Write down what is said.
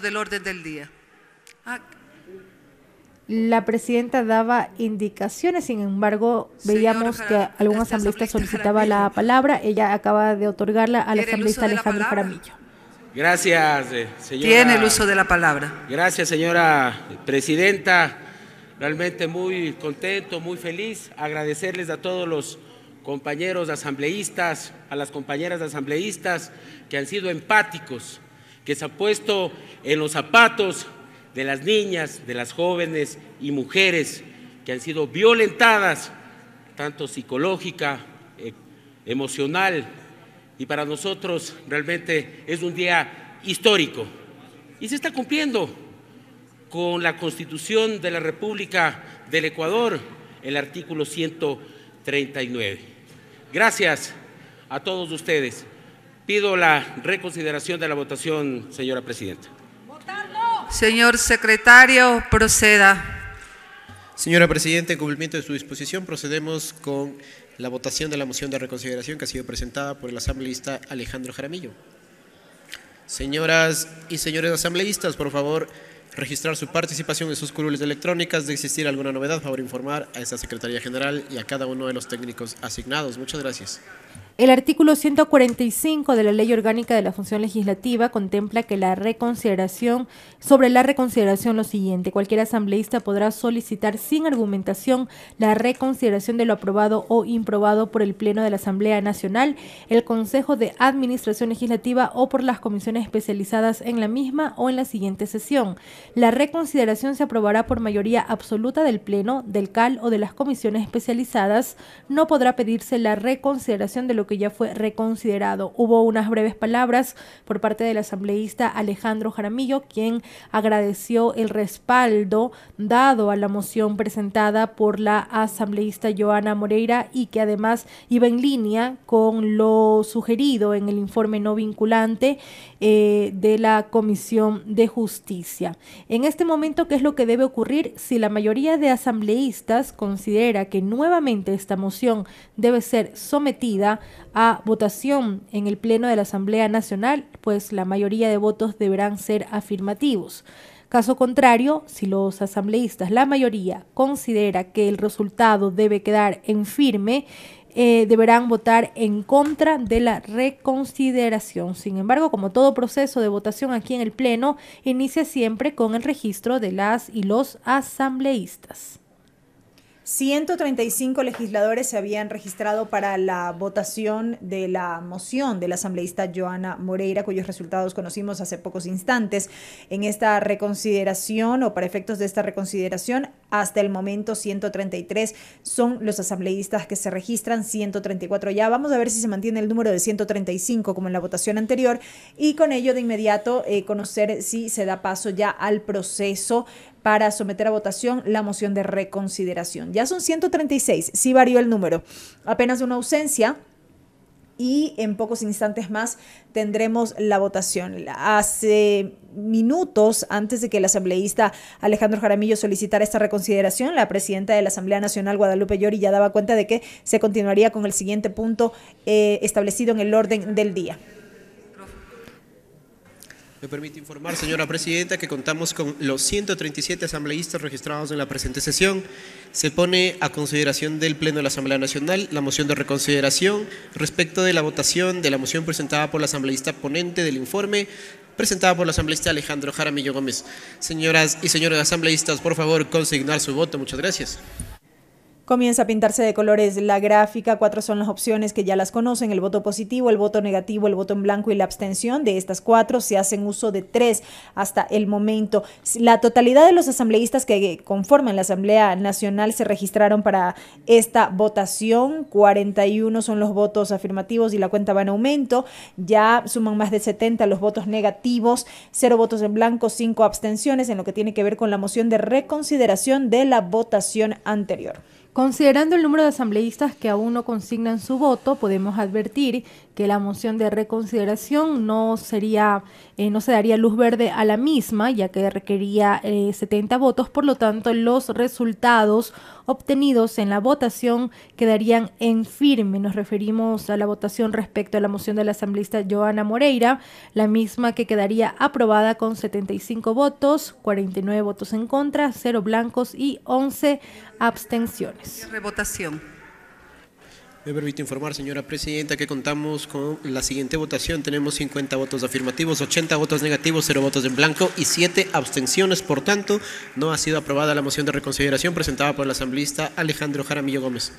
del orden del día. Ah, la presidenta daba indicaciones, sin embargo, veíamos que algún asambleísta solicitaba la palabra. Ella acaba de otorgarla al asambleísta Alejandro Jaramillo. Gracias, eh, señora. Tiene el uso de la palabra. Gracias, señora presidenta. Realmente muy contento, muy feliz. Agradecerles a todos los compañeros asambleístas, a las compañeras asambleístas que han sido empáticos que se ha puesto en los zapatos de las niñas, de las jóvenes y mujeres que han sido violentadas, tanto psicológica, eh, emocional, y para nosotros realmente es un día histórico. Y se está cumpliendo con la Constitución de la República del Ecuador, el artículo 139. Gracias a todos ustedes. Pido la reconsideración de la votación, señora presidenta. Señor secretario, proceda. Señora presidenta, en cumplimiento de su disposición, procedemos con la votación de la moción de reconsideración que ha sido presentada por el asambleísta Alejandro Jaramillo. Señoras y señores asambleístas, por favor, registrar su participación en sus curules electrónicas. De existir alguna novedad, favor informar a esta Secretaría General y a cada uno de los técnicos asignados. Muchas gracias. El artículo 145 de la Ley Orgánica de la Función Legislativa contempla que la reconsideración, sobre la reconsideración lo siguiente, cualquier asambleísta podrá solicitar sin argumentación la reconsideración de lo aprobado o improbado por el Pleno de la Asamblea Nacional, el Consejo de Administración Legislativa o por las comisiones especializadas en la misma o en la siguiente sesión. La reconsideración se aprobará por mayoría absoluta del Pleno, del CAL o de las comisiones especializadas. No podrá pedirse la reconsideración de lo que ya fue reconsiderado. Hubo unas breves palabras por parte del asambleísta Alejandro Jaramillo, quien agradeció el respaldo dado a la moción presentada por la asambleísta Joana Moreira y que además iba en línea con lo sugerido en el informe no vinculante eh, de la Comisión de Justicia. En este momento, ¿qué es lo que debe ocurrir si la mayoría de asambleístas considera que nuevamente esta moción debe ser sometida a votación en el Pleno de la Asamblea Nacional, pues la mayoría de votos deberán ser afirmativos. Caso contrario, si los asambleístas, la mayoría, considera que el resultado debe quedar en firme, eh, deberán votar en contra de la reconsideración. Sin embargo, como todo proceso de votación aquí en el Pleno, inicia siempre con el registro de las y los asambleístas. 135 legisladores se habían registrado para la votación de la moción de la asambleísta Joana Moreira, cuyos resultados conocimos hace pocos instantes. En esta reconsideración o para efectos de esta reconsideración, hasta el momento 133 son los asambleístas que se registran, 134 ya. Vamos a ver si se mantiene el número de 135 como en la votación anterior y con ello de inmediato eh, conocer si se da paso ya al proceso para someter a votación la moción de reconsideración. Ya son 136, sí varió el número. Apenas una ausencia y en pocos instantes más tendremos la votación. Hace minutos antes de que el asambleísta Alejandro Jaramillo solicitara esta reconsideración, la presidenta de la Asamblea Nacional, Guadalupe Llori, ya daba cuenta de que se continuaría con el siguiente punto eh, establecido en el orden del día. Me permite informar, señora presidenta, que contamos con los 137 asambleístas registrados en la presente sesión. Se pone a consideración del Pleno de la Asamblea Nacional la moción de reconsideración respecto de la votación de la moción presentada por la asambleísta ponente del informe presentada por la asambleísta Alejandro Jaramillo Gómez. Señoras y señores asambleístas, por favor, consignar su voto. Muchas gracias. Comienza a pintarse de colores la gráfica, cuatro son las opciones que ya las conocen, el voto positivo, el voto negativo, el voto en blanco y la abstención. De estas cuatro se hacen uso de tres hasta el momento. La totalidad de los asambleístas que conforman la Asamblea Nacional se registraron para esta votación. 41 son los votos afirmativos y la cuenta va en aumento. Ya suman más de 70 los votos negativos, cero votos en blanco, cinco abstenciones en lo que tiene que ver con la moción de reconsideración de la votación anterior. Considerando el número de asambleístas que aún no consignan su voto, podemos advertir que la moción de reconsideración no sería, eh, no se daría luz verde a la misma, ya que requería 70 eh, votos, por lo tanto los resultados obtenidos en la votación quedarían en firme. Nos referimos a la votación respecto a la moción de la asambleísta Joana Moreira, la misma que quedaría aprobada con 75 votos, 49 votos en contra, 0 blancos y 11 abstenciones. Me permite informar, señora presidenta, que contamos con la siguiente votación. Tenemos 50 votos afirmativos, 80 votos negativos, 0 votos en blanco y 7 abstenciones. Por tanto, no ha sido aprobada la moción de reconsideración presentada por el asambleísta Alejandro Jaramillo Gómez.